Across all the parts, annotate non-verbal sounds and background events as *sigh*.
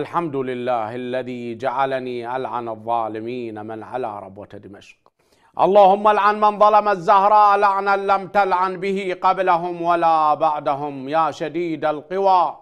الحمد لله الذي جعلني ألعن الظالمين من على ربوة دمشق اللهم العن من ظلم الزهراء لعنا لم تلعن به قبلهم ولا بعدهم يا شديد القوى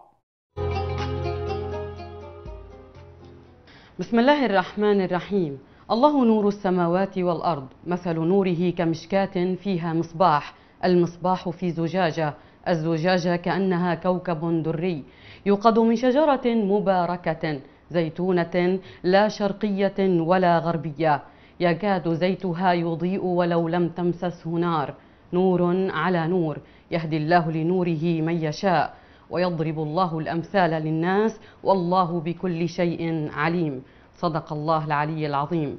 بسم الله الرحمن الرحيم الله نور السماوات والأرض مثل نوره كمشكاة فيها مصباح المصباح في زجاجة الزجاجة كأنها كوكب دري يوقد من شجرة مباركة زيتونة لا شرقية ولا غربية يكاد زيتها يضيء ولو لم تمسسه نار نور على نور يهدي الله لنوره من يشاء ويضرب الله الأمثال للناس والله بكل شيء عليم صدق الله العلي العظيم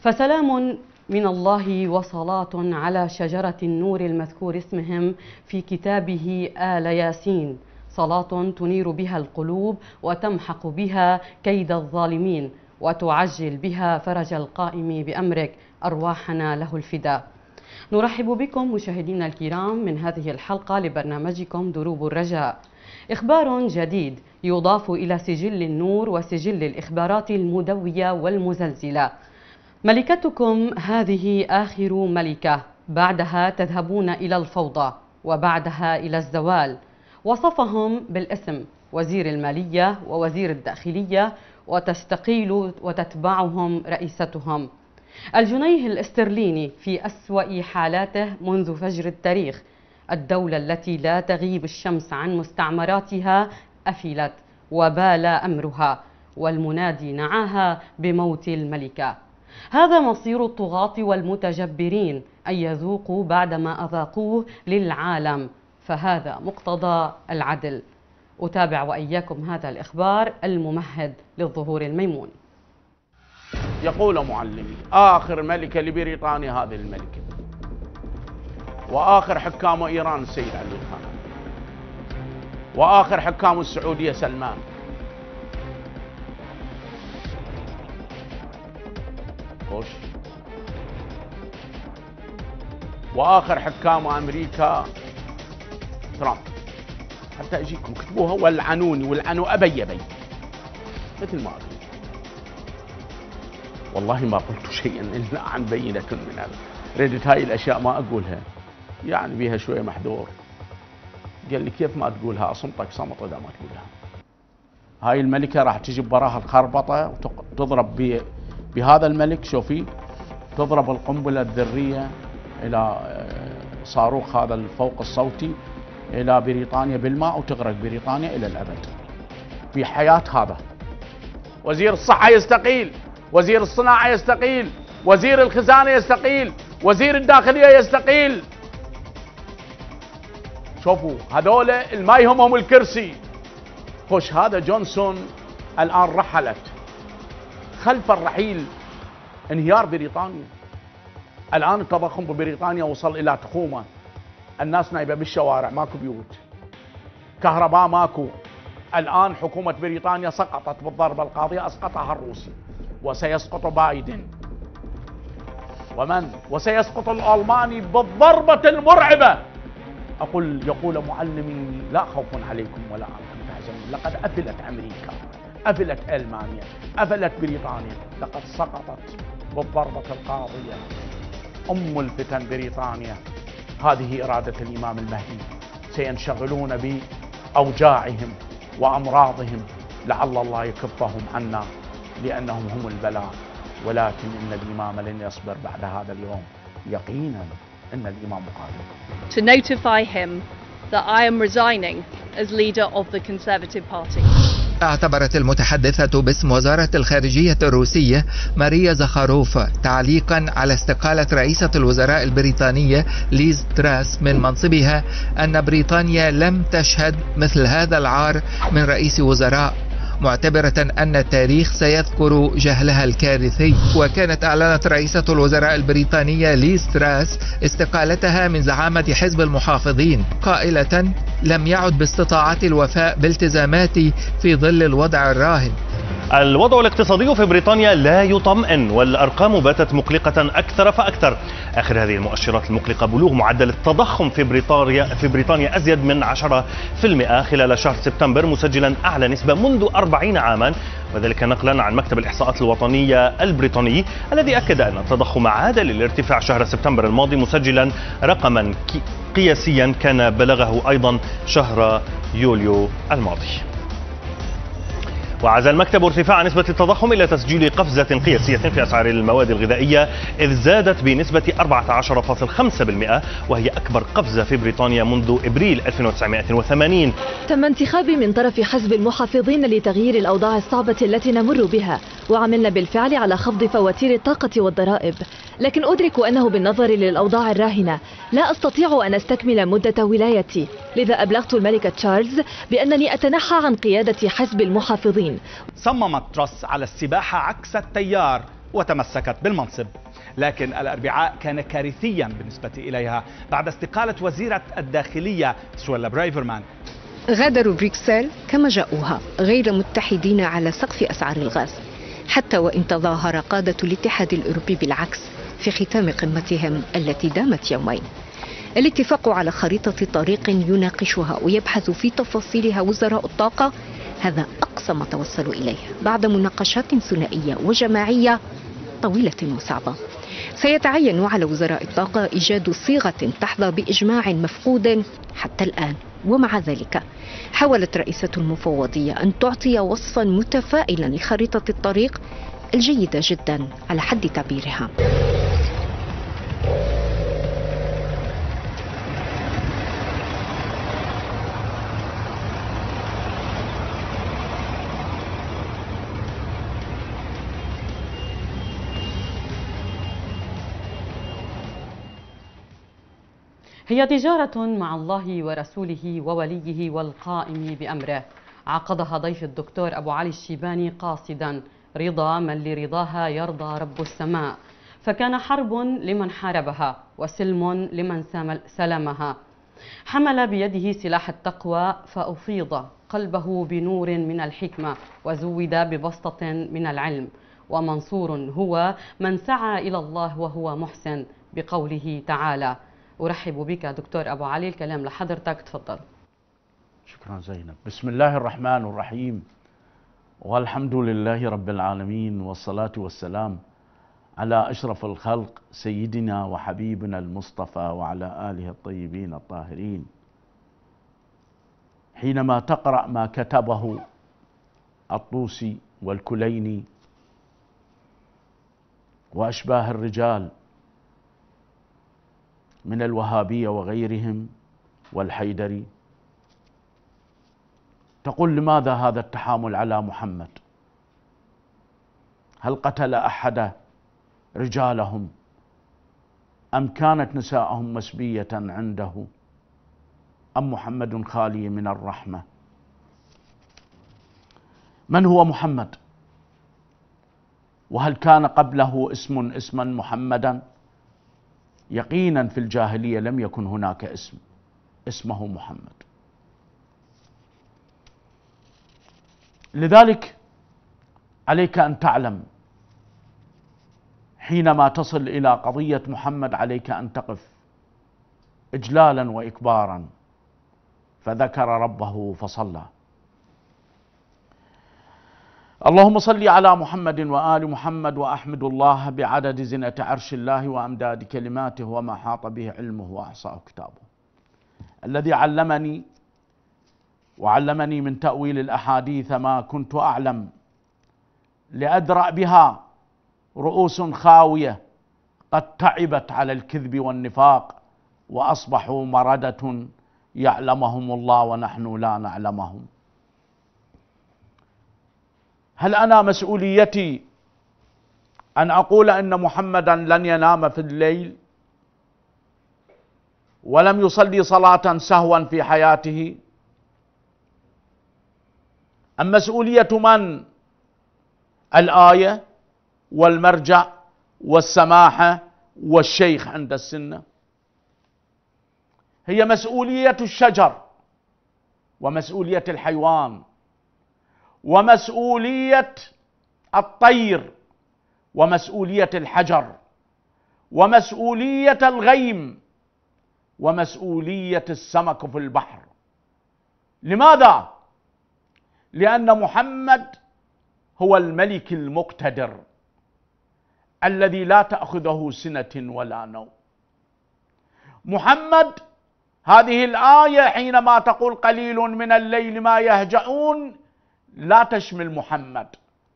فسلام من الله وصلاة على شجرة النور المذكور اسمهم في كتابه آل ياسين صلاة تنير بها القلوب وتمحق بها كيد الظالمين وتعجل بها فرج القائم بأمرك أرواحنا له الفداء نرحب بكم مشاهدينا الكرام من هذه الحلقة لبرنامجكم دروب الرجاء إخبار جديد يضاف إلى سجل النور وسجل الإخبارات المدوية والمزلزلة ملكتكم هذه آخر ملكة بعدها تذهبون إلى الفوضى وبعدها إلى الزوال وصفهم بالاسم وزير المالية ووزير الداخلية وتستقيل وتتبعهم رئيستهم الجنيه الاسترليني في أسوأ حالاته منذ فجر التاريخ الدولة التي لا تغيب الشمس عن مستعمراتها أفلت وبال أمرها والمنادي نعاها بموت الملكة هذا مصير الطغاة والمتجبرين أن يذوقوا بعد ما أذاقوه للعالم فهذا مقتضى العدل أتابع وإياكم هذا الإخبار الممهد للظهور الميمون يقول معلمي آخر ملكة لبريطانيا هذه الملكة وآخر حكام إيران السيد علي خان وآخر حكام السعودية سلمان بوش وآخر حكام أمريكا ترامب حتى اجيكم اكتبوها والعنوني والعنو ابي ابي مثل ما قلت والله ما قلت شيئا الا عن بينه من هذا ريدت هاي الاشياء ما اقولها يعني بيها شويه محذور قال لي كيف ما تقولها اصمتك صمت اذا ما تقولها هاي الملكه راح تجي براها الخربطه وتضرب بهذا الملك شوفي تضرب القنبله الذريه الى آه، صاروخ هذا الفوق الصوتي الى بريطانيا بالماء وتغرق بريطانيا الى الابد في حياه هذا وزير الصحه يستقيل وزير الصناعه يستقيل وزير الخزانه يستقيل وزير الداخليه يستقيل شوفوا هذول ما يهمهم الكرسي خش هذا جونسون الان رحلت خلف الرحيل انهيار بريطانيا الان التضخم ببريطانيا وصل الى تخومه الناس نايبه بالشوارع ماكو بيوت كهرباء ماكو الان حكومه بريطانيا سقطت بالضربه القاضيه اسقطها الروسي وسيسقط بايدن ومن وسيسقط الالماني بالضربه المرعبه اقول يقول معلمي لا خوف عليكم ولا انتم تحزنون لقد افلت امريكا افلت المانيا افلت بريطانيا لقد سقطت بالضربه القاضيه ام الفتن بريطانيا هذه إرادة الإمام المهدي سينشغلون بأوجاعهم وأمراضهم لعل الله يكفهم عنا لأنهم هم البلاء ولكن إن الإمام لن يصبر بعد هذا اليوم يقينا إن الإمام قادم To notify him that I am resigning as leader of the Conservative Party. اعتبرت المتحدثة باسم وزارة الخارجية الروسية ماريا زخاروف تعليقا على استقالة رئيسة الوزراء البريطانية ليز تراس من منصبها أن بريطانيا لم تشهد مثل هذا العار من رئيس وزراء معتبرة أن التاريخ سيذكر جهلها الكارثي وكانت أعلنت رئيسة الوزراء البريطانية ليز تراس استقالتها من زعامة حزب المحافظين قائلة لم يعد باستطاعتي الوفاء بالتزاماتي في ظل الوضع الراهن الوضع الاقتصادي في بريطانيا لا يطمئن والأرقام باتت مقلقة أكثر فأكثر آخر هذه المؤشرات المقلقة بلوغ معدل التضخم في بريطانيا في بريطانيا أزيد من 10% خلال شهر سبتمبر مسجلا أعلى نسبة منذ 40 عاما وذلك نقلا عن مكتب الإحصاءات الوطنية البريطاني الذي أكد أن التضخم عاد للارتفاع شهر سبتمبر الماضي مسجلا رقما قياسيا كان بلغه أيضا شهر يوليو الماضي وعزا المكتب ارتفاع نسبة التضخم إلى تسجيل قفزة قياسية في أسعار المواد الغذائية إذ زادت بنسبة 14.5% وهي أكبر قفزة في بريطانيا منذ إبريل 1980 تم انتخاب من طرف حزب المحافظين لتغيير الأوضاع الصعبة التي نمر بها وعملنا بالفعل على خفض فواتير الطاقة والضرائب لكن أدرك أنه بالنظر للأوضاع الراهنة لا أستطيع أن أستكمل مدة ولايتي لذا أبلغت الملكة تشارلز بأنني أتنحى عن قيادة حزب المحافظين صممت ترس على السباحة عكس التيار وتمسكت بالمنصب لكن الأربعاء كان كارثيا بالنسبة إليها بعد استقالة وزيرة الداخلية سويلا برايفرمان غادروا بريكسل كما جاءوها غير متحدين على سقف أسعار الغاز حتى وإن تظاهر قادة الاتحاد الأوروبي بالعكس في ختام قمتهم التي دامت يومين الاتفاق على خريطة طريق يناقشها ويبحث في تفاصيلها وزراء الطاقة هذا أقصى ما توصلوا إليه بعد مناقشات ثنائية وجماعية طويلة وصعبة سيتعين على وزراء الطاقة إيجاد صيغة تحظى بإجماع مفقود حتى الآن ومع ذلك حاولت رئيسة المفوضية أن تعطي وصفا متفائلا لخريطة الطريق الجيدة جدا على حد تعبيرها هي تجارة مع الله ورسوله ووليه والقائم بأمره عقدها ضيف الدكتور أبو علي الشيباني قاصدا رضا من لرضاها يرضى رب السماء فكان حرب لمن حاربها وسلم لمن سلمها حمل بيده سلاح التقوى فأفيض قلبه بنور من الحكمة وزود ببسطة من العلم ومنصور هو من سعى إلى الله وهو محسن بقوله تعالى ارحبوا بك دكتور ابو علي الكلام لحضرتك تفضل شكرا زينب بسم الله الرحمن الرحيم والحمد لله رب العالمين والصلاه والسلام على اشرف الخلق سيدنا وحبيبنا المصطفى وعلى اله الطيبين الطاهرين حينما تقرا ما كتبه الطوسي والكليني واشباه الرجال من الوهابية وغيرهم والحيدري تقول لماذا هذا التحامل على محمد هل قتل أحد رجالهم أم كانت نساءهم مسبية عنده أم محمد خالي من الرحمة من هو محمد وهل كان قبله اسم اسما محمدا يقينا في الجاهليه لم يكن هناك اسم اسمه محمد لذلك عليك ان تعلم حينما تصل الى قضيه محمد عليك ان تقف اجلالا واكبارا فذكر ربه فصلى اللهم صل على محمد وآل محمد وأحمد الله بعدد زنة عرش الله وأمداد كلماته وما حاط به علمه وأحصاه كتابه الذي علمني وعلمني من تأويل الأحاديث ما كنت أعلم لأدرأ بها رؤوس خاوية قد تعبت على الكذب والنفاق وأصبحوا مردة يعلمهم الله ونحن لا نعلمهم هل انا مسؤوليتي ان اقول ان محمدا لن ينام في الليل ولم يصلي صلاه سهوا في حياته ام مسؤوليه من الايه والمرجع والسماحه والشيخ عند السنه هي مسؤوليه الشجر ومسؤوليه الحيوان ومسؤوليه الطير ومسؤوليه الحجر ومسؤوليه الغيم ومسؤوليه السمك في البحر لماذا لان محمد هو الملك المقتدر الذي لا تاخذه سنه ولا نوم محمد هذه الايه حينما تقول قليل من الليل ما يهجعون لا تشمل محمد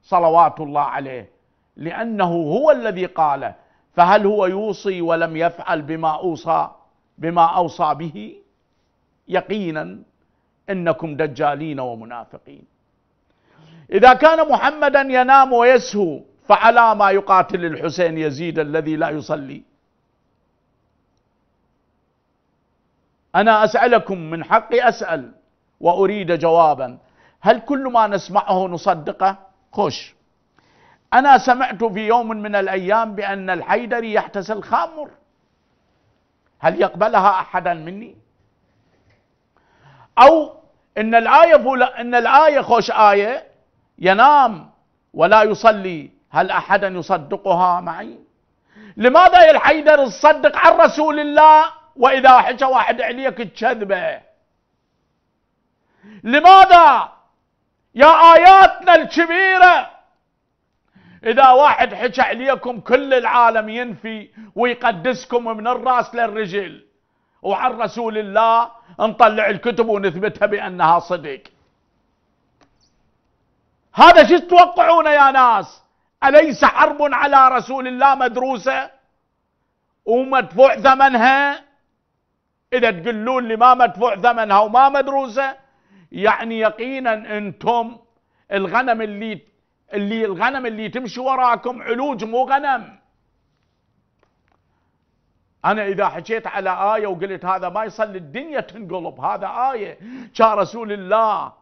صلوات الله عليه لأنه هو الذي قال فهل هو يوصي ولم يفعل بما أوصى بما أوصى به يقينا إنكم دجالين ومنافقين إذا كان محمدا ينام ويسهو فعلى ما يقاتل الحسين يزيد الذي لا يصلي أنا أسألكم من حقي أسأل وأريد جوابا هل كل ما نسمعه نصدقه خوش أنا سمعت في يوم من الأيام بأن الحيدري يحتسى الخمر هل يقبلها أحدا مني أو إن الآية فولا إن الآية خوش آية ينام ولا يصلي هل أحدا يصدقها معي لماذا يا الحيدر تصدق عن رسول الله وإذا حكى واحد عليك تشذبه لماذا يا آياتنا الكبيرة إذا واحد حكى عليكم كل العالم ينفي ويقدسكم من الرأس للرجل وعن رسول الله نطلع الكتب ونثبتها بأنها صدق هذا شو تتوقعون يا ناس أليس حرب على رسول الله مدروسة ومدفوع ثمنها إذا تقولون لي ما مدفوع ثمنها وما مدروسة يعني يقينا انتم الغنم اللي اللي الغنم اللي تمشي وراكم علوج مو غنم انا اذا حكيت على ايه وقلت هذا ما يصلي الدنيا تنقلب هذا ايه جاء رسول الله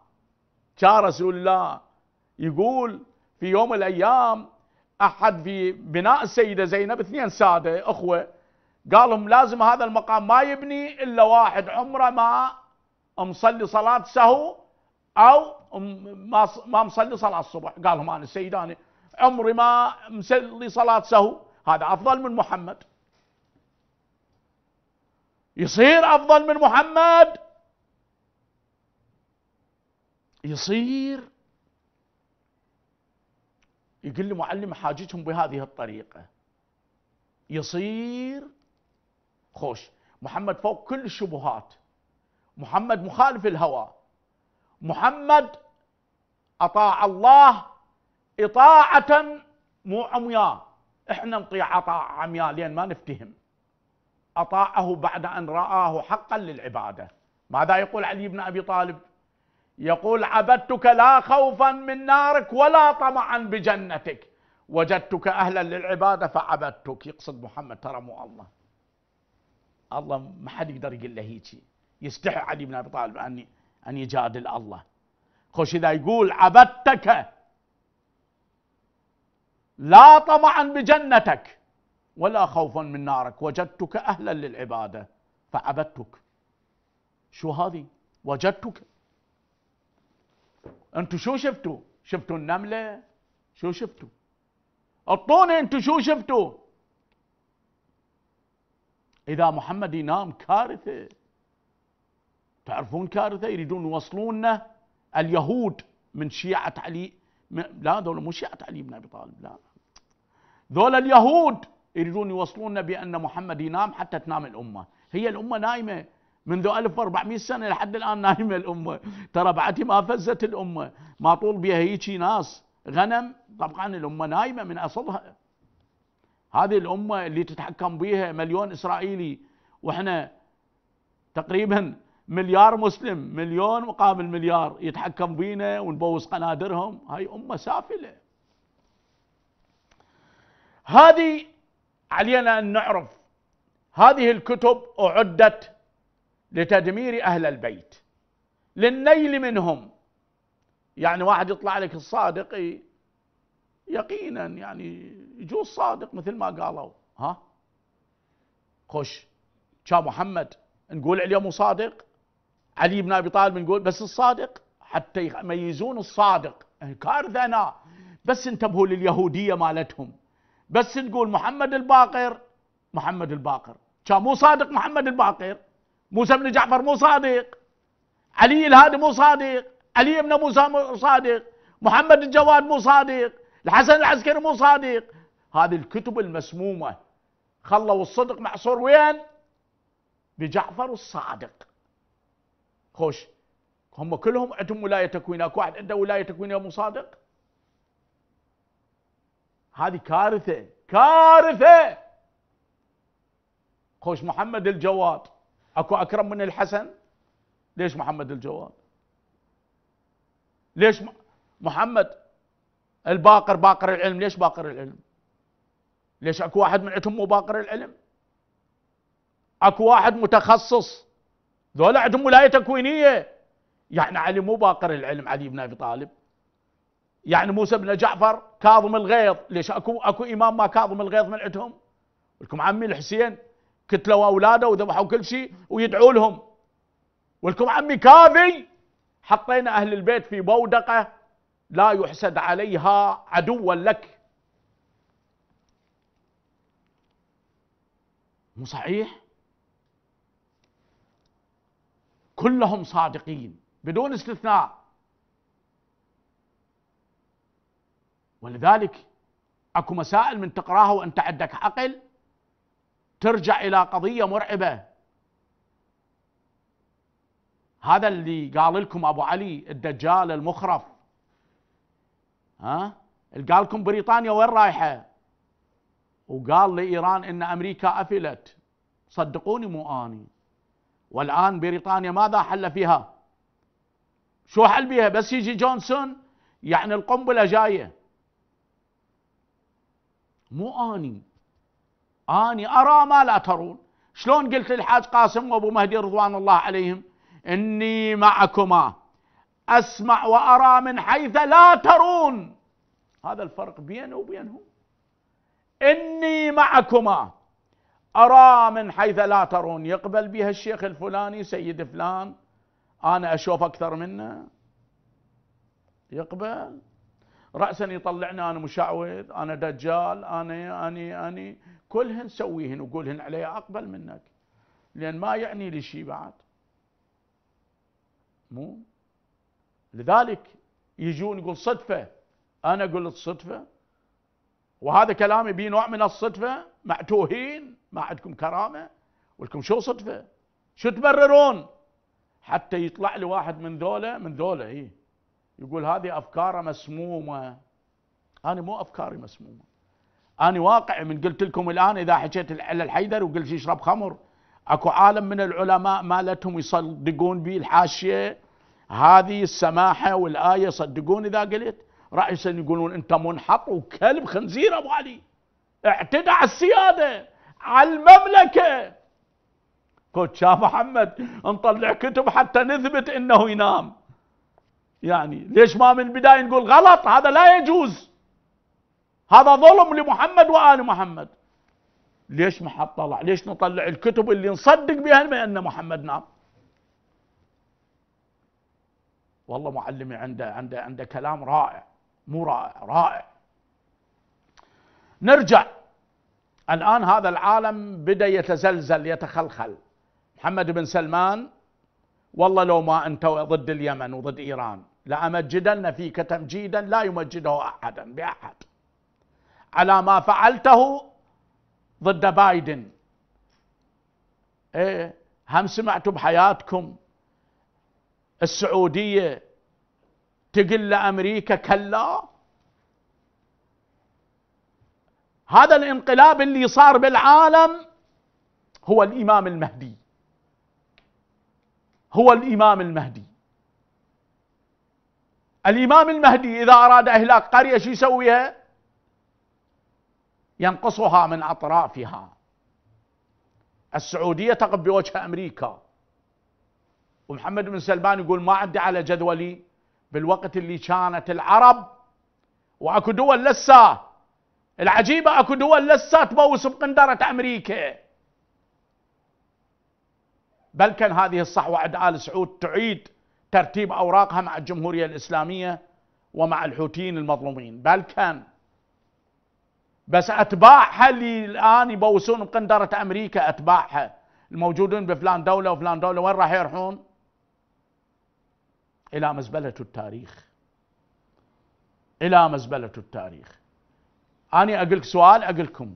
جاء رسول الله يقول في يوم الايام احد في بناء السيده زينب اثنين ساده اخوه قال لهم لازم هذا المقام ما يبني الا واحد عمره ما مصلي صلاه سهو او ما مصلي صلاه الصبح قال لهم انا السيد انا عمري ما مصلي صلاه سهو هذا افضل من محمد يصير افضل من محمد يصير يقول لي معلم حاجتهم بهذه الطريقه يصير خوش محمد فوق كل الشبهات محمد مخالف الهوى محمد اطاع الله اطاعه مو عمياء احنا نطيع اطاع عمياء لان ما نفتهم اطاعه بعد ان راه حقا للعباده ماذا يقول علي بن ابي طالب يقول عبدتك لا خوفا من نارك ولا طمعا بجنتك وجدتك اهلا للعباده فعبدتك يقصد محمد ترى مو الله الله ما حد يقدر يقول له هيجي يستحي علي بن ابي طالب ان ان يجادل الله خوش اذا يقول عبدتك لا طمعا بجنتك ولا خوفا من نارك وجدتك اهلا للعباده فعبدتك شو هذه وجدتك انتم شو شفتوا شفتوا النمله شو شفتوا اعطوني انتم شو شفتوا اذا محمد ينام كارثه تعرفون كارثة يريدون يوصلوننا اليهود من شيعة علي لا ذولا مو شيعة علي بن أبي طالب لا ذولا اليهود يريدون يوصلوننا بأن محمد ينام حتى تنام الأمة هي الأمة نايمة منذ 1400 سنة لحد الآن نايمة الأمة ترى بعد ما فزت الأمة ما طول بها هيجي ناس غنم طبعا الأمة نايمة من أصلها هذه الأمة اللي تتحكم بها مليون إسرائيلي وإحنا تقريبا مليار مسلم مليون مقابل مليار يتحكم بينا ونبوس قنادرهم هاي أمة سافلة هذه علينا أن نعرف هذه الكتب أعدت لتدمير أهل البيت للنيل منهم يعني واحد يطلع لك الصادق يقينا يعني يجوز صادق مثل ما قالوا ها خش شا محمد نقول عليه مو صادق علي بن ابي طالب نقول بس الصادق حتى يميزون الصادق يعني كارثه انا بس انتبهوا لليهوديه مالتهم بس تقول محمد الباقر محمد الباقر كان مو صادق محمد الباقر موسى بن جعفر مو صادق علي الهادي مو صادق علي بن موسى مو صادق محمد الجواد مو صادق الحسن العسكري مو صادق هذه الكتب المسمومه خلوا الصدق محصور وين بجعفر الصادق خوش هم كلهم عندهم ولايه تكوين اكو واحد عنده ولايه تكوينيه مصادق هذه كارثه كارثه خوش محمد الجواد اكو اكرم من الحسن ليش محمد الجواد ليش محمد الباقر باقر العلم ليش باقر العلم ليش اكو واحد من عندهم مو باقر العلم اكو واحد متخصص ذولا عندهم ولايه تكوينيه يعني علي مو باقر العلم علي بن ابي طالب يعني موسى بن جعفر كاظم الغيظ ليش اكو اكو امام ما كاظم الغيظ من عندهم ولكم عمي الحسين كتلوا اولاده وذبحوا كل شيء ويدعوا لهم ولكم عمي كافي حطينا اهل البيت في بودقه لا يحسد عليها عدوا لك مو صحيح كلهم صادقين بدون استثناء ولذلك اكو مسائل من تقراها وانت عندك عقل ترجع الى قضيه مرعبه هذا اللي قال لكم ابو علي الدجال المخرف ها اللي قال لكم بريطانيا وين رايحه وقال لايران ان امريكا افلت صدقوني مو اني والآن بريطانيا ماذا حل فيها شو حل بيها بس يجي جونسون يعني القنبلة جاية مو آني آني أرى ما لا ترون شلون قلت للحاج قاسم وأبو مهدي رضوان الله عليهم إني معكما أسمع وأرى من حيث لا ترون هذا الفرق بينه وبينهم إني معكما أرى من حيث لا ترون يقبل بها الشيخ الفلاني سيد فلان أنا أشوف أكثر منه يقبل رأسا يطلعنا أنا مشعوذ أنا دجال أنا أني أني كلهن سويهن وقولهن علي أقبل منك لأن ما يعني لي شيء بعد مو لذلك يجون يقول صدفة أنا قلت صدفة وهذا كلامي به نوع من الصدفة معتوهين ما عندكم كرامه ولكم شو صدفه شو تبررون حتى يطلع لي واحد من ذولا من ذولا اي يقول هذه افكاره مسمومه انا مو افكاري مسمومه انا واقع من قلت لكم الان اذا حكيت الحيدر وقلت يشرب خمر اكو عالم من العلماء مالتهم يصدقون بي الحاشيه هذه السماحه والايه يصدقون اذا قلت رئيسا يقولون انت منحط وكلب خنزير ابو علي اعتدى على السياده على المملكة قلت يا محمد نطلع كتب حتى نثبت انه ينام يعني ليش ما من البداية نقول غلط هذا لا يجوز هذا ظلم لمحمد وآل محمد ليش ما حد طلع ليش نطلع الكتب اللي نصدق بها ان محمد نام والله معلمي عنده عنده عنده كلام رائع مو رائع رائع نرجع الآن هذا العالم بدأ يتزلزل يتخلخل محمد بن سلمان والله لو ما أنت ضد اليمن وضد إيران لأمجدن فيك تمجيدا لا يمجده أحدا بأحد على ما فعلته ضد بايدن إيه هم سمعتوا بحياتكم السعودية تقل لأمريكا كلا هذا الانقلاب اللي صار بالعالم هو الامام المهدي هو الامام المهدي الامام المهدي اذا اراد اهلاك قريه شو يسويها ينقصها من اطرافها السعوديه تقف بوجه امريكا ومحمد بن سلمان يقول ما عندي على جدولي بالوقت اللي كانت العرب واكو دول لسه العجيبة اكو دول لسات موس بقندرة امريكا بل كان هذه الصحوة عند آل سعود تعيد ترتيب أوراقها مع الجمهورية الإسلامية ومع الحوثيين المظلومين بل كان بس أتباعها اللي الآن يبوسون بقندرة أمريكا أتباعها الموجودون بفلان دولة وفلان دولة وين راح يروحون إلى مزبلة التاريخ إلى مزبلة التاريخ أنا أقول لك سؤال أقول لكم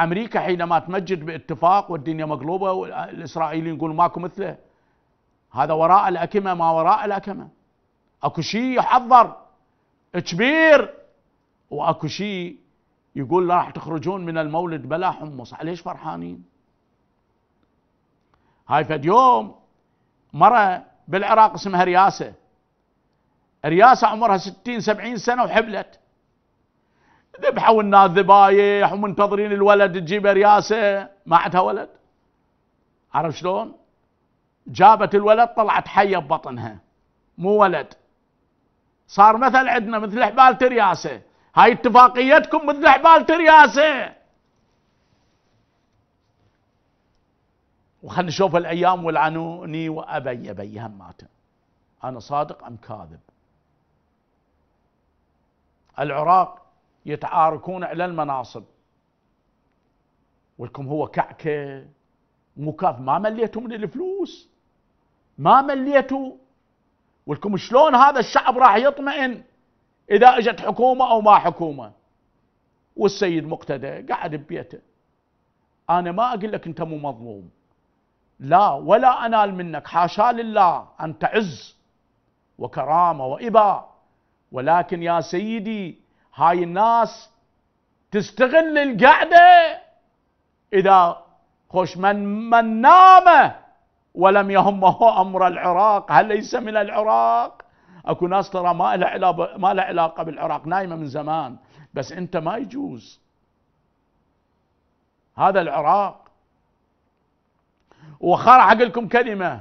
أمريكا حينما تمجد باتفاق والدنيا مقلوبة والإسرائيليين يقولون ماكو مثله هذا وراء الأكمة ما وراء الأكمة أكو شيء يحضر كبير وأكو شيء يقول راح تخرجون من المولد بلا حمص ليش فرحانين هاي فد يوم مرة بالعراق اسمها رياسة رياسة عمرها ستين سبعين سنة وحبلت ذبحوا الناس ذبايح ومنتظرين الولد تجيب رياسه ما عندها ولد عرف شلون؟ جابت الولد طلعت حيه ببطنها مو ولد صار مثل عندنا مثل حبال ترياسه هاي اتفاقيتكم مثل حبال ترياسه وخلنا نشوف الايام والعنوني وابي ابي هماته انا صادق ام كاذب العراق يتعاركون على المناصب ولكم هو كعكة مكاف ما مليتوا من الفلوس ما مليتوا ولكم شلون هذا الشعب راح يطمئن إذا اجت حكومة أو ما حكومة والسيد مقتدى قاعد ببيته أنا ما أقول لك أنت مو مظلوم لا ولا أنال منك حاشا لله انت عز وكرامة وإباء ولكن يا سيدي هاي الناس تستغل القعدة إذا خوش من, من نام ولم يهمه أمر العراق هل ليس من العراق اكو ناس ترى ما لها ما لها علاقه بالعراق نايمه من زمان بس انت ما يجوز هذا العراق وخر لكم كلمه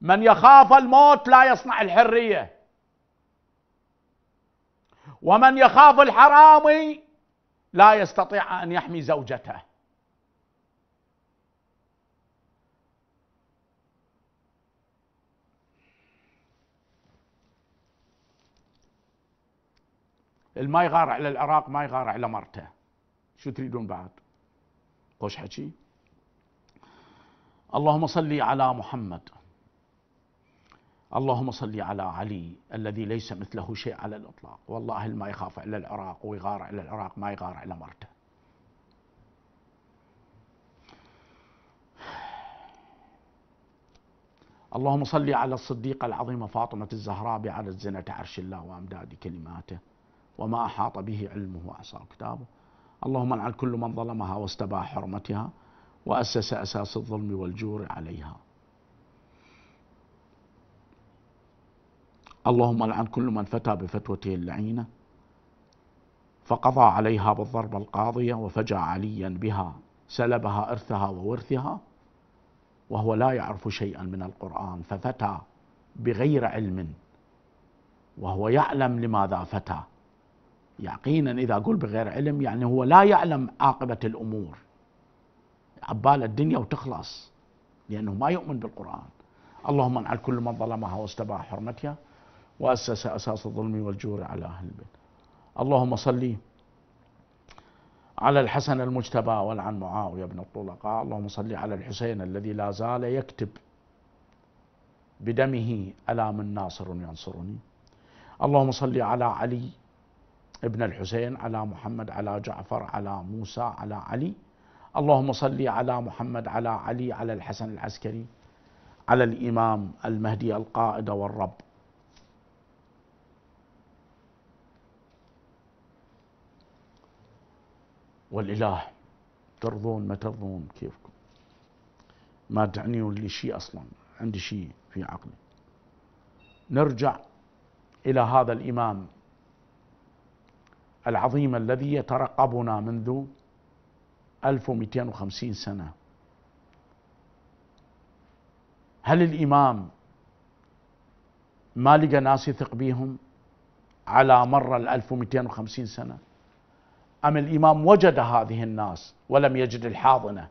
من يخاف الموت لا يصنع الحريه ومن يخاف الحرام لا يستطيع أن يحمي زوجته ما يغار على العراق ما يغار على مرته شو تريدون بعد خوش حكي اللهم صل على محمد اللهم صل على علي الذي ليس مثله شيء على الإطلاق والله ما يخاف إلا العراق ويغار على العراق ما يغار على مرته اللهم صل على الصديقة العظيمة فاطمة الزهراء بعدد زنة عرش الله وأمداد كلماته وما أحاط به علمه وأحصى كتابه اللهم العن كل من ظلمها واستباح حرمتها وأسس أساس الظلم والجور عليها اللهم لعن كل من فتى بفتوته اللعينة فقضى عليها بالضربة القاضية وفجع عليا بها سلبها إرثها وورثها وهو لا يعرف شيئا من القرآن ففتى بغير علم وهو يعلم لماذا فتى يقينا إذا أقول بغير علم يعني هو لا يعلم عاقبة الأمور عبال الدنيا وتخلص لأنه ما يؤمن بالقرآن اللهم انعل كل من ظلمها واستباح حرمتها وأسس أساس الظلم والجور على أهل البيت اللهم صل على الحسن المجتبى والعن معاوية بن الطلقاء اللهم صل على الحسين الذي لا زال يكتب بدمه ألا من ناصر ينصرني اللهم صل على علي ابن الحسين على محمد على جعفر على موسى على علي اللهم صل على محمد على علي على الحسن العسكري على الإمام المهدي القائد والرب والإله ترضون ما ترضون كيفكم ما تعني لي شيء أصلا عندي شيء في عقلي نرجع إلى هذا الإمام العظيم الذي يترقبنا منذ 1250 سنة هل الإمام ما لقى ناس يثق بيهم على مر ال 1250 سنة أم الإمام وجد هذه الناس ولم يجد الحاضنة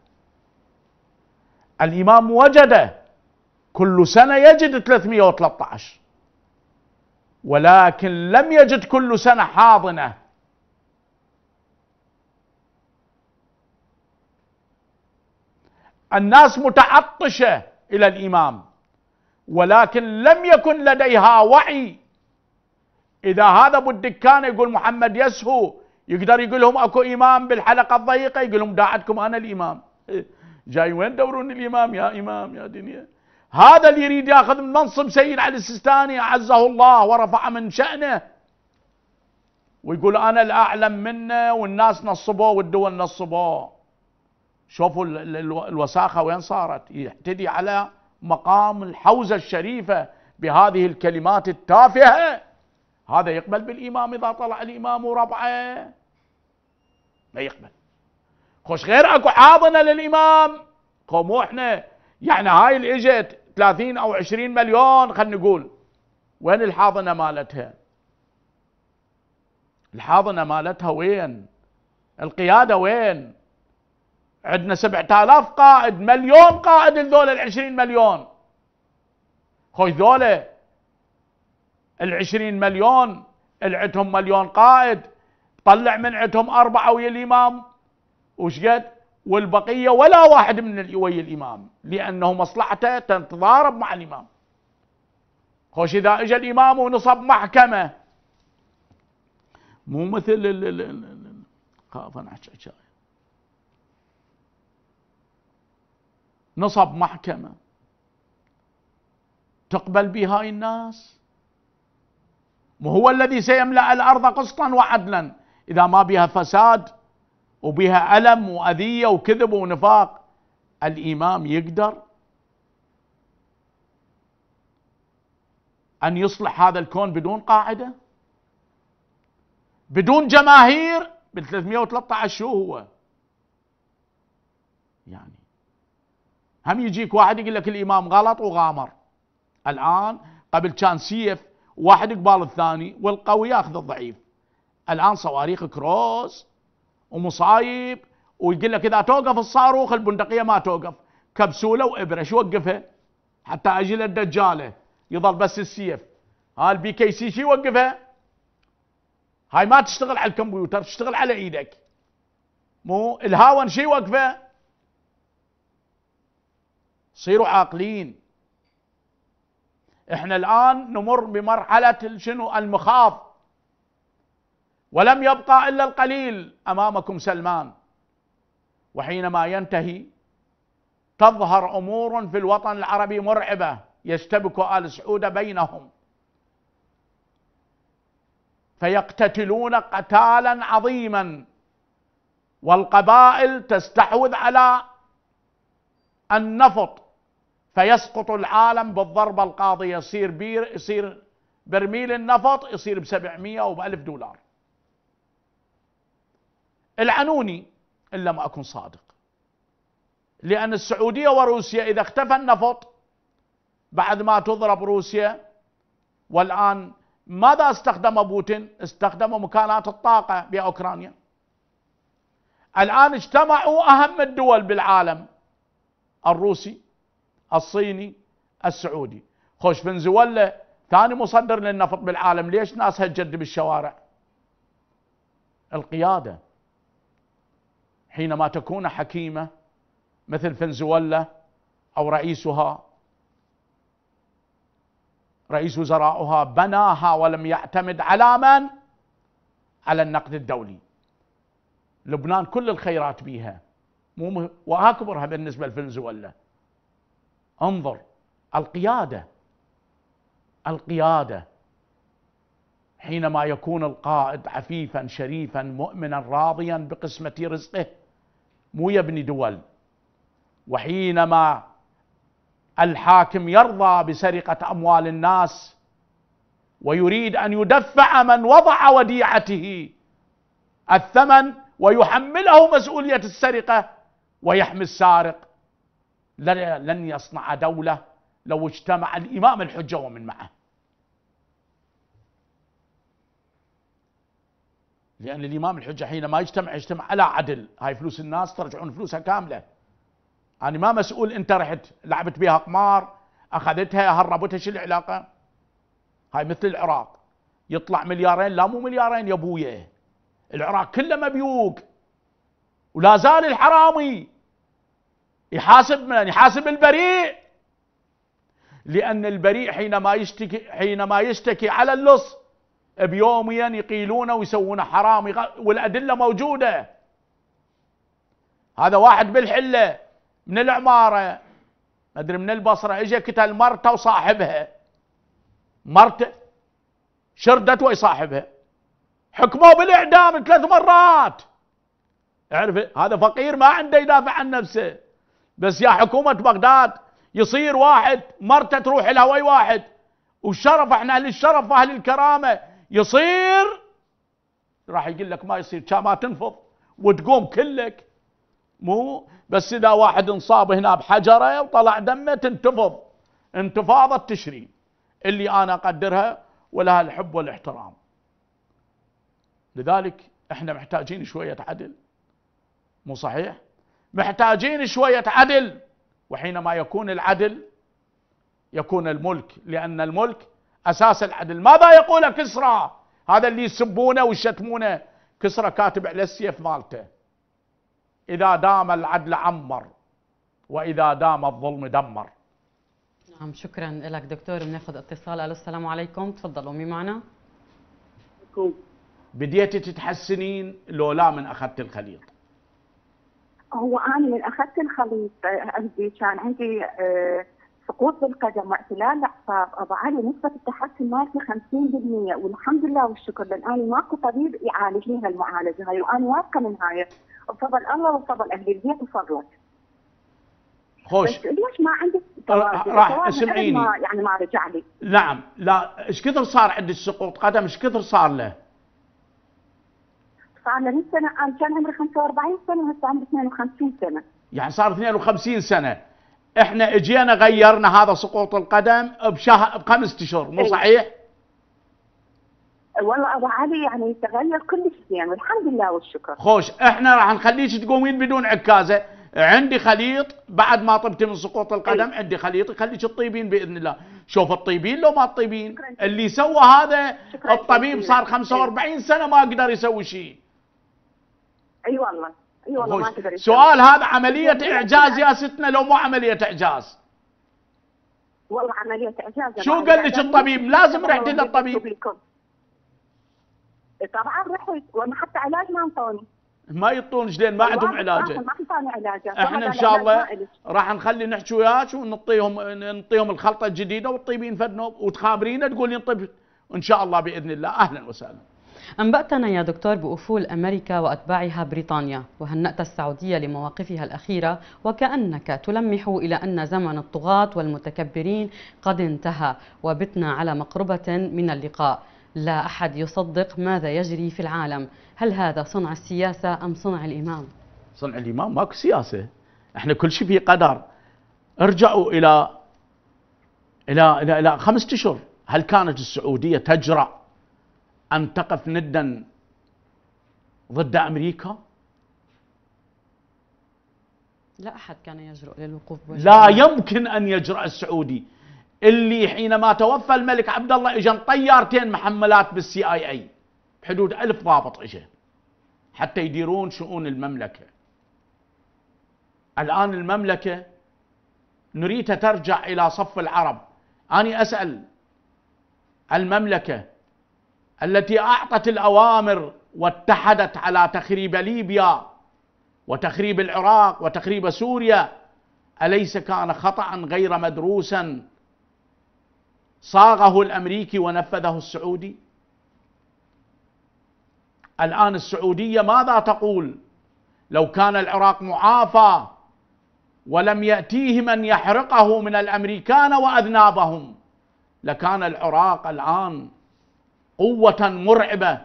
الإمام وجد كل سنة يجد 313 ولكن لم يجد كل سنة حاضنة الناس متعطشة إلى الإمام ولكن لم يكن لديها وعي إذا هذا بالدكان يقول محمد يسهو يقدر يقول لهم اكو امام بالحلقه الضيقه يقول لهم داعتكم انا الامام *laughs* جاي وين دورون الامام يا امام يا دنيا هذا اللي يريد ياخذ من منصب سيد علي السيستاني اعزه الله ورفع من شانه ويقول انا الاعلم منه والناس نصبوه والدول نصبوه شوفوا الوساخه وين صارت يحتدي على مقام الحوزه الشريفه بهذه الكلمات التافهه هذا يقبل بالإمام إذا طلع الإمام وربعه ما يقبل خوش غير اكو حاضنه للامام مو احنا يعني هاي اللي اجت 30 او 20 مليون خلينا نقول وين الحاضنه مالتها؟ الحاضنه مالتها وين؟ القياده وين؟ عندنا 7000 قائد مليون قائد لذول ال 20 مليون خوش ذولا العشرين مليون العتهم مليون قائد طلع من عندهم أربعة ويا الإمام وش قد والبقية ولا واحد من ويا الإمام لأنه مصلحته تتضارب مع الإمام خوش إذا إجا الإمام ونصب محكمة مو مثل خاف أنا أحكي نصب محكمة تقبل بهاي الناس وهو الذي سيملأ الأرض قسطا وعدلا إذا ما بها فساد وبها ألم وأذية وكذب ونفاق الإمام يقدر أن يصلح هذا الكون بدون قاعدة بدون جماهير بال 313 شو هو يعني هم يجيك واحد يقول لك الإمام غلط وغامر الآن قبل كان سيف واحد قبال الثاني والقوي ياخذ الضعيف الان صواريخ كروس ومصايب ويقول لك اذا توقف الصاروخ البندقيه ما توقف كبسوله وابره شو وقفها حتى اجل الدجاله يظل بس السيف ها البي كي سي شو يوقفها هاي ما تشتغل على الكمبيوتر تشتغل على ايدك مو الهاون شو يوقفه صيروا عاقلين احنا الان نمر بمرحله شنو المخاض ولم يبقى الا القليل امامكم سلمان وحينما ينتهي تظهر امور في الوطن العربي مرعبه يشتبك ال سعود بينهم فيقتتلون قتالا عظيما والقبائل تستحوذ على النفط فيسقط العالم بالضربة القاضية يصير بير يصير برميل النفط يصير ب 700 أو ب 1000 دولار العنوني إلا ما أكون صادق لأن السعودية وروسيا إذا اختفى النفط بعد ما تضرب روسيا والآن ماذا استخدم بوتين استخدم مكانات الطاقة بأوكرانيا الآن اجتمعوا أهم الدول بالعالم الروسي الصيني السعودي خوش فنزويلا ثاني مصدر للنفط بالعالم ليش ناسها تجد بالشوارع القيادة حينما تكون حكيمة مثل فنزويلا أو رئيسها رئيس وزرائها بناها ولم يعتمد على من على النقد الدولي لبنان كل الخيرات بيها مو وأكبرها بالنسبة لفنزويلا انظر القياده القياده حينما يكون القائد عفيفا شريفا مؤمنا راضيا بقسمه رزقه مو يبني دول وحينما الحاكم يرضى بسرقه اموال الناس ويريد ان يدفع من وضع وديعته الثمن ويحمله مسؤوليه السرقه ويحمي السارق لن يصنع دولة لو اجتمع الإمام الحجة ومن معه لأن الإمام الحجة حينما يجتمع يجتمع على عدل هاي فلوس الناس ترجعون فلوسها كاملة أنا ما مسؤول أنت رحت لعبت بها قمار أخذتها هربتها شو العلاقة هاي مثل العراق يطلع مليارين لا مو مليارين يا ابويا العراق كله مبيوق ولا زال الحرامي يحاسب من يحاسب البريء لأن البريء حينما يشتكي حينما يشتكي على اللص بيوميا يقيلونه ويسوون حرام والأدلة موجودة هذا واحد بالحلة من العمارة ما أدري من البصرة إجا قتل مرته وصاحبها مرته شردت ويا صاحبها حكموه بالإعدام ثلاث مرات اعرف هذا فقير ما عنده يدافع عن نفسه بس يا حكومة بغداد يصير واحد مرته تروح إلى وي واحد والشرف احنا اهل الشرف واهل الكرامه يصير راح يقول لك ما يصير ما تنفض وتقوم كلك مو بس اذا واحد انصاب هنا بحجره وطلع دمه تنتفض انتفاضه تشرين اللي انا اقدرها ولها الحب والاحترام لذلك احنا محتاجين شويه عدل مو صحيح محتاجين شوية عدل وحينما يكون العدل يكون الملك لأن الملك أساس العدل ماذا يقول كسرى هذا اللي يسبونه ويشتمونه كسرى كاتب على السيف مالته إذا دام العدل عمر وإذا دام الظلم دمر نعم شكرا لك دكتور بناخذ اتصال الو السلام عليكم تفضلوا مين معنا بديتي تتحسنين لولا من اخذت الخليط هو انا من اخذت الخليط آه، عندي كان عندي آه، سقوط بالقدم واعتلال الاعصاب ابو علي نسبه التحسن مالتي 50% والحمد لله والشكر لان انا ماكو طبيب يعالجني هالمعالجه هاي وانا واثقه من هاي بفضل الله وبفضل اهل البيت وفضلك. خوش بس ليش ما عندك طيب، راح اسمعيني يعني ما رجع لي نعم لا ايش كثر صار عندك سقوط قدم ايش كثر صار له؟ على سنه كان عمري 45 سنه وهسه عمري 52 سنه يعني صار 52 سنه احنا اجينا غيرنا هذا سقوط القدم بشهر بخمس اشهر مو إيه. صحيح؟ والله ابو علي يعني تغير كل شيء يعني والحمد لله والشكر. خوش احنا راح نخليك تقومين بدون عكازه، عندي خليط بعد ما طبتي من سقوط القدم أي. عندي خليط يخليك تطيبين باذن الله، شوف الطيبين لو ما تطيبين، اللي سوى هذا الطبيب صار 45 سنه ما قدر يسوي شيء. اي والله اي والله ما تقدر سؤال هذا عمليه اعجاز يا ستنا لو مو عمليه اعجاز والله عمليه اعجاز شو قال لك الطبيب لازم رحتي للطبيب طبعا رحت وانا حتى علاج ما انطوني ما يطون جدين ما عندهم علاجه ما علاجه احنا ان شاء الله راح نخلي نحكي وياك ونعطيهم نعطيهم الخلطه الجديده والطيبين فدنوب وتخابرينا تقولين طب ان شاء الله باذن الله اهلا وسهلا أنبأتنا يا دكتور بأفول أمريكا وأتباعها بريطانيا وهنأت السعودية لمواقفها الأخيرة وكأنك تلمح إلى أن زمن الطغاة والمتكبرين قد انتهى وبتنا على مقربة من اللقاء لا أحد يصدق ماذا يجري في العالم هل هذا صنع السياسة أم صنع الإمام؟ صنع الإمام ماكو سياسة احنا كل شيء في قدر ارجعوا إلى إلى إلى, إلى خمسة أشهر هل كانت السعودية تجرأ أن تقف ندا ضد أمريكا؟ لا أحد كان يجرؤ للوقوف لا يمكن أن يجرؤ السعودي اللي حينما توفى الملك عبد الله اجن طيارتين محملات بالسي اي اي بحدود ألف ضابط إجا حتى يديرون شؤون المملكة الآن المملكة نريدها ترجع إلى صف العرب أنا أسأل المملكة التي اعطت الاوامر واتحدت على تخريب ليبيا وتخريب العراق وتخريب سوريا اليس كان خطا غير مدروسا صاغه الامريكي ونفذه السعودي الان السعوديه ماذا تقول لو كان العراق معافى ولم ياتيه من يحرقه من الامريكان واذنابهم لكان العراق الان قوة مرعبة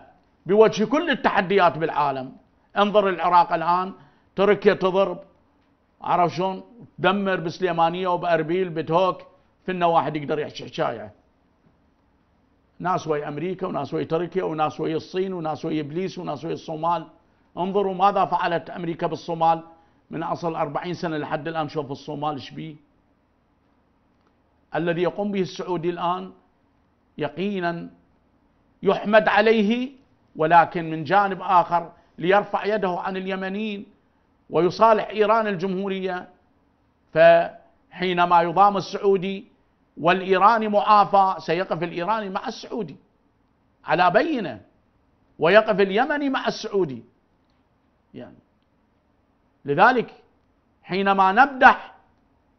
بوجه كل التحديات بالعالم انظر العراق الآن تركيا تضرب عرف شلون تدمر بسليمانية وبأربيل بتهوك فينا واحد يقدر يحكي حكاية ناس ويا أمريكا وناس ويا تركيا وناس ويا الصين وناس ويا إبليس وناس ويا الصومال انظروا ماذا فعلت أمريكا بالصومال من أصل أربعين سنة لحد الآن شوف الصومال شبيه الذي يقوم به السعودي الآن يقينا يحمد عليه ولكن من جانب آخر ليرفع يده عن اليمنيين ويصالح إيران الجمهورية فحينما يضام السعودي والإيراني معافى سيقف الإيراني مع السعودي على بينة ويقف اليمني مع السعودي يعني لذلك حينما نمدح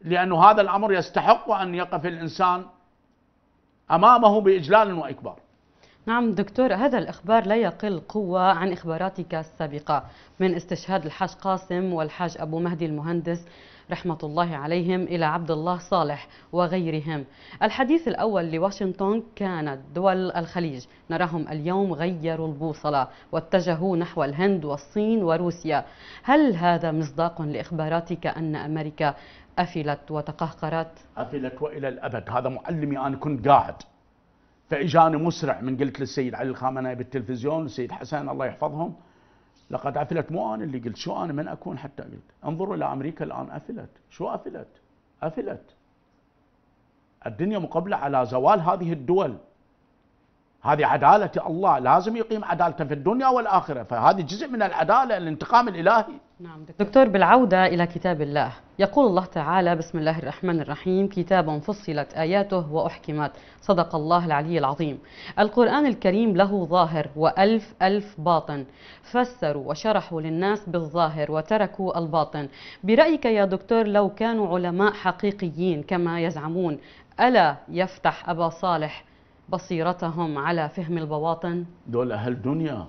لأن هذا الأمر يستحق أن يقف الإنسان أمامه بإجلال وإكبار نعم دكتور هذا الإخبار لا يقل قوة عن إخباراتك السابقة من استشهاد الحاج قاسم والحاج أبو مهدي المهندس رحمة الله عليهم إلى عبد الله صالح وغيرهم الحديث الأول لواشنطن كانت دول الخليج نراهم اليوم غيروا البوصلة واتجهوا نحو الهند والصين وروسيا هل هذا مصداق لإخباراتك أن أمريكا أفلت وتقهقرت؟ أفلت وإلى الأبد هذا معلمي أنا كنت قاعد فاجاني مسرع من قلت للسيد علي الخامنئي بالتلفزيون والسيد حسن الله يحفظهم لقد افلت مو انا اللي قلت شو انا من اكون حتى قلت انظروا الى امريكا الان افلت شو افلت؟ افلت الدنيا مقبله على زوال هذه الدول هذه عدالة الله لازم يقيم عدالته في الدنيا والآخرة فهذه جزء من العدالة الانتقام الإلهي نعم دكتور. دكتور بالعودة إلى كتاب الله يقول الله تعالى بسم الله الرحمن الرحيم كتاب فصلت آياته وأحكمت صدق الله العلي العظيم القرآن الكريم له ظاهر وألف ألف باطن فسروا وشرحوا للناس بالظاهر وتركوا الباطن برأيك يا دكتور لو كانوا علماء حقيقيين كما يزعمون ألا يفتح أبا صالح بصيرتهم على فهم البواطن دول أهل دنيا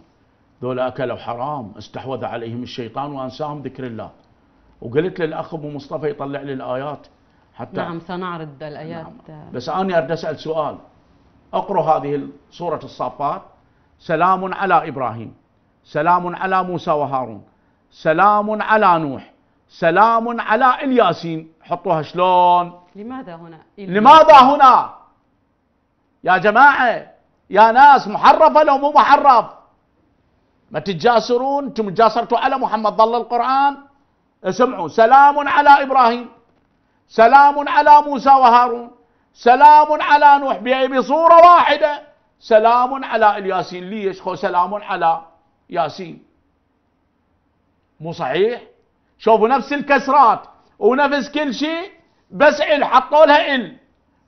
دول أكلوا حرام استحوذ عليهم الشيطان وأنساهم ذكر الله وقلت للأخ أبو مصطفى يطلع لي الآيات حتى نعم سنعرض الآيات نعم. بس أنا أريد أسأل سؤال اقرأ هذه سورة الصافات سلام على إبراهيم سلام على موسى وهارون سلام على نوح سلام على الياسين حطوها شلون لماذا هنا لماذا هنا يا جماعة يا ناس محرفة لو مو محرف ما تتجاسرون انتم جاسرتوا على محمد ظل القرآن اسمعوا سلام على إبراهيم سلام على موسى وهارون سلام على نوح بصورة واحدة سلام على الياسين ليش خو سلام على ياسين مو صحيح شوفوا نفس الكسرات ونفس كل شيء بس ال حطوا لها ال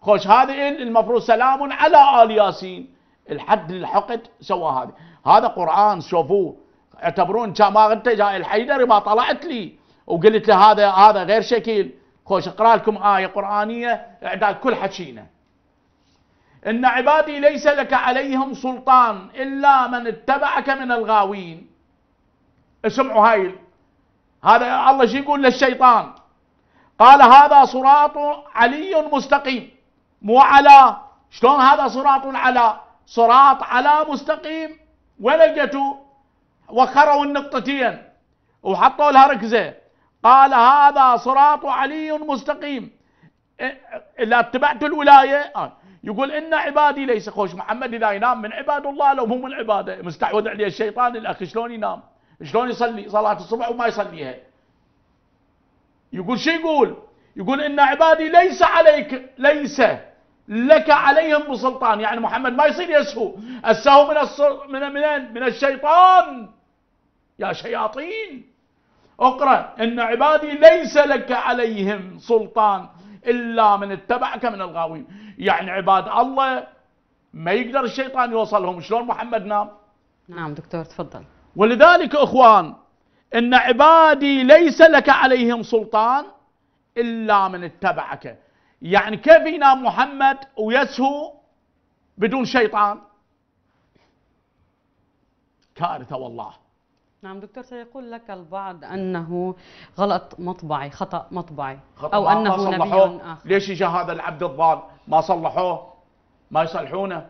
خوش هذه المفروض سلام على آل ياسين الحد للحقد سوى هذه هذا قرآن شوفوه اعتبرون ما انت جاي الحيدري ما طلعت لي وقلت له هذا هذا غير شكل خوش اقرا لكم آية قرآنية اعداد كل حكينا إن عبادي ليس لك عليهم سلطان إلا من اتبعك من الغاوين اسمعوا هاي هذا الله شو يقول للشيطان قال هذا صراط علي مستقيم مو على شلون هذا صراط على صراط على مستقيم ولقيتوا وخروا النقطتين وحطوا لها ركزه قال هذا صراط علي مستقيم اذا اتبعت الولايه آه. يقول ان عبادي ليس خوش محمد اذا ينام من عباد الله لو مو من عباده مستعوذ عليه الشيطان الاخ شلون ينام؟ شلون يصلي صلاه الصبح وما يصليها؟ يقول شو يقول؟ يقول ان عبادي ليس عليك ليس لك عليهم بسلطان يعني محمد ما يصير يسهو السهو من الصر من من من الشيطان يا شياطين اقرا ان عبادي ليس لك عليهم سلطان الا من اتبعك من الغاوين يعني عباد الله ما يقدر الشيطان يوصلهم شلون محمد نام نعم دكتور تفضل ولذلك اخوان ان عبادي ليس لك عليهم سلطان الا من اتبعك يعني كيف ينام محمد ويسهو بدون شيطان كارثة والله نعم دكتور سيقول لك البعض أنه غلط مطبعي خطأ مطبعي خطأ أو أنه نبي آخر ليش إجا هذا العبد الضال ما صلحوه ما يصلحونه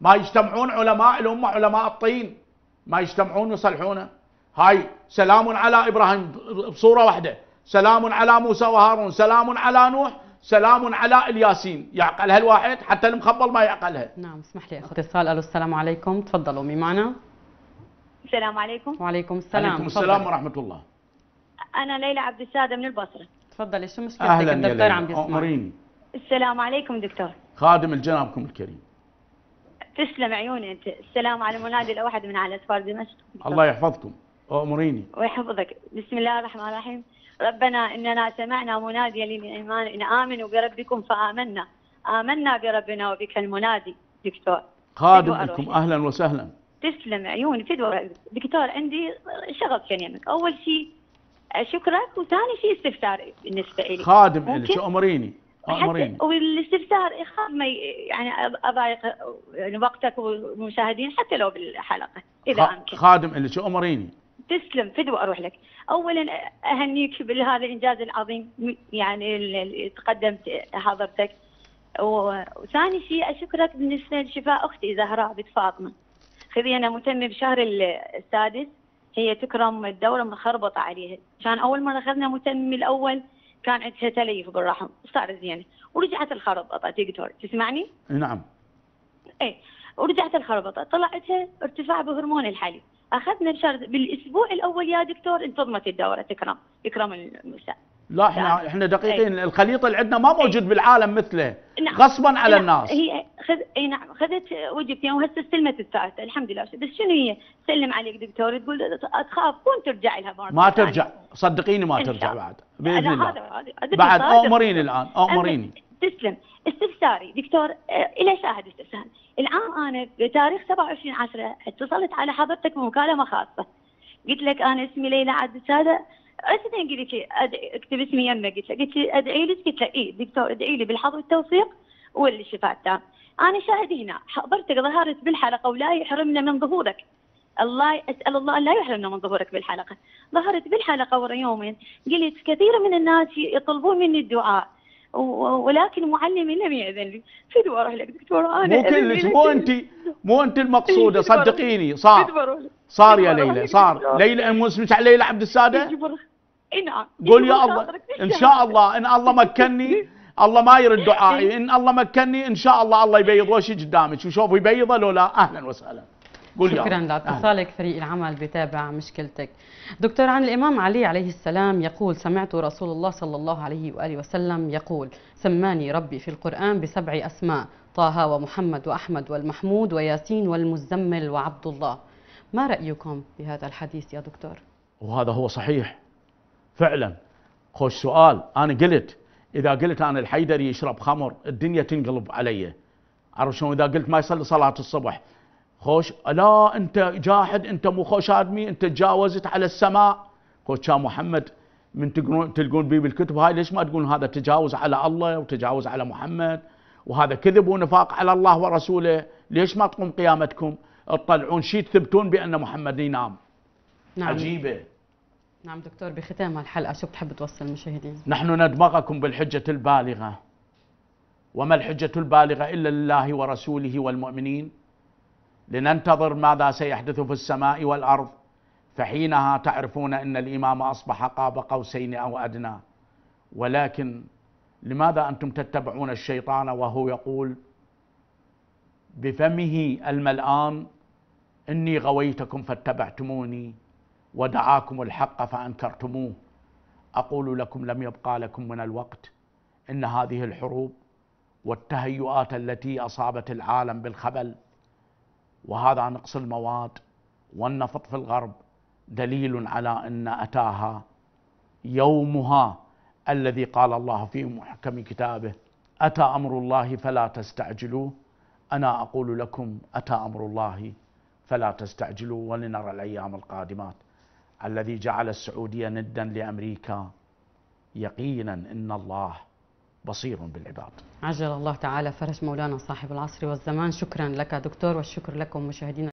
ما يجتمعون علماء الأمة علماء الطين ما يجتمعون ويصلحونه هاي سلام على إبراهيم بصورة واحدة سلام على موسى وهارون سلام على نوح سلام على الياسين يعقلها الواحد حتى المخبل ما يعقلها نعم اسمح لي اخذ اتصال الو السلام عليكم تفضلوا مي معنا السلام عليكم وعليكم السلام عليكم السلام ورحمه الله انا ليلى عبد الساده من البصره تفضلي شو مشكلتك الدكتور عم بيسمع أمرين. السلام عليكم دكتور خادم الجنابكم الكريم تسلم عيوني انت السلام على منادي الاوحد من على اسفار دمشق الله يحفظكم امريني ويحفظك بسم الله الرحمن الرحيم ربنا إننا سمعنا مناديا للإيمان إن آمنوا بربكم فآمنا آمنا بربنا وبك المنادي دكتور خادم لكم أهلا وسهلا تسلم عيوني تدور دكتور عندي شغف كلامك يعني أول شيء شكرك وثاني شيء استفسار بالنسبة لي خادم لك أمريني أمريني والاستفسار إخاف ما يعني أضايق وقتك والمشاهدين حتى لو بالحلقة إذا خ... أمكن خادم لك أمريني تسلم فدوى اروح لك اولا اهنيك بهذا الانجاز العظيم يعني اللي تقدمت حضرتك وثاني شيء اشكرك بالنسبه لشفاء اختي زهراء بنت فاطمه خذي انا متمه بشهر السادس هي تكرم الدوره مخربطه عليها كان اول مره اخذنا متمم الاول كان عندها تليف بالرحم وصار زينه ورجعت الخربطه دكتور تسمعني؟ نعم اي ورجعت الخربطه طلعتها ارتفاع بهرمون الحليب اخذنا الشهر بالاسبوع الاول يا دكتور انتظمت الدوره تكرم تكرم النساء لا احنا نعم. احنا دقيقين إيه. الخليط اللي عندنا ما موجود إيه. بالعالم مثله نعم. غصبا على نعم. الناس هي خذ اي نعم خذت وجبتين وهسه استلمت الثالثه الحمد لله بس شنو هي؟ سلم عليك دكتور تقول تخاف تكون ترجع لها مرة ما ترجع صدقيني ما ترجع بعد باذن الله بعد اؤمريني الان اؤمريني تسلم استفساري دكتور الى شاهد استفسار العام انا بتاريخ 27 10 اتصلت على حضرتك بمكالمه خاصه قلت لك انا اسمي ليلى عبد الساده اثنين قلت لي اكتب اسمي يمه قلت لك قلت لي ادعي لي قلت لك اي دكتور ادعي لي بالحظ والتوفيق والشفاء التام انا شاهد هنا حضرتك ظهرت بالحلقه ولا يحرمنا من ظهورك الله اسال الله لا يحرمنا من ظهورك بالحلقه ظهرت بالحلقه ورا يومين قلت كثير من الناس يطلبون مني الدعاء ولكن معلمي لم يأذن لي في أروح لك دكتورة أنا مو كلش مو أنت مو أنت المقصودة صدقيني صار صار يا ليلى صار ليلى مو اسمك على ليلى عبد السادة اي نعم قول يا الله إن شاء الله إن الله مكني الله ما يرد دعائي إن الله مكني إن شاء الله الله يبيض وشي قدامك وشوف يبيضه لو لا أهلا وسهلا شكرا لاتصالك فريق العمل بتابع مشكلتك دكتور عن الإمام علي عليه السلام يقول سمعت رسول الله صلى الله عليه وآله وسلم يقول سماني ربي في القرآن بسبع أسماء طه ومحمد وأحمد والمحمود وياسين والمزمل وعبد الله ما رأيكم بهذا الحديث يا دكتور؟ وهذا هو صحيح فعلا خوش سؤال أنا قلت إذا قلت أنا الحيدري يشرب خمر الدنيا تنقلب علي عرفت شلون إذا قلت ما يصلي صلاة الصبح خوش لا انت جاحد انت مو خوش ادمي انت تجاوزت على السماء خوش محمد من تلقون به بالكتب هاي ليش ما تقولون هذا تجاوز على الله وتجاوز على محمد وهذا كذب ونفاق على الله ورسوله ليش ما تقوم قيامتكم تطلعون شيء تثبتون بان محمد ينام نعم. عجيبه نعم دكتور بختام هالحلقه شو بتحب توصل المشاهدين نحن ندمغكم بالحجه البالغه وما الحجه البالغه الا لله ورسوله والمؤمنين لننتظر ماذا سيحدث في السماء والارض فحينها تعرفون ان الامام اصبح قاب قوسين او ادنى ولكن لماذا انتم تتبعون الشيطان وهو يقول بفمه الملآن اني غويتكم فاتبعتموني ودعاكم الحق فانكرتموه اقول لكم لم يبقى لكم من الوقت ان هذه الحروب والتهيؤات التي اصابت العالم بالخبل وهذا نقص المواد والنفط في الغرب دليل على ان اتاها يومها الذي قال الله في محكم كتابه اتى امر الله فلا تستعجلوا انا اقول لكم اتى امر الله فلا تستعجلوا ولنرى الايام القادمات الذي جعل السعوديه ندا لامريكا يقينا ان الله بصير بالعباد عجل الله تعالى فرج مولانا صاحب العصر والزمان شكرا لك دكتور والشكر لكم مشاهدينا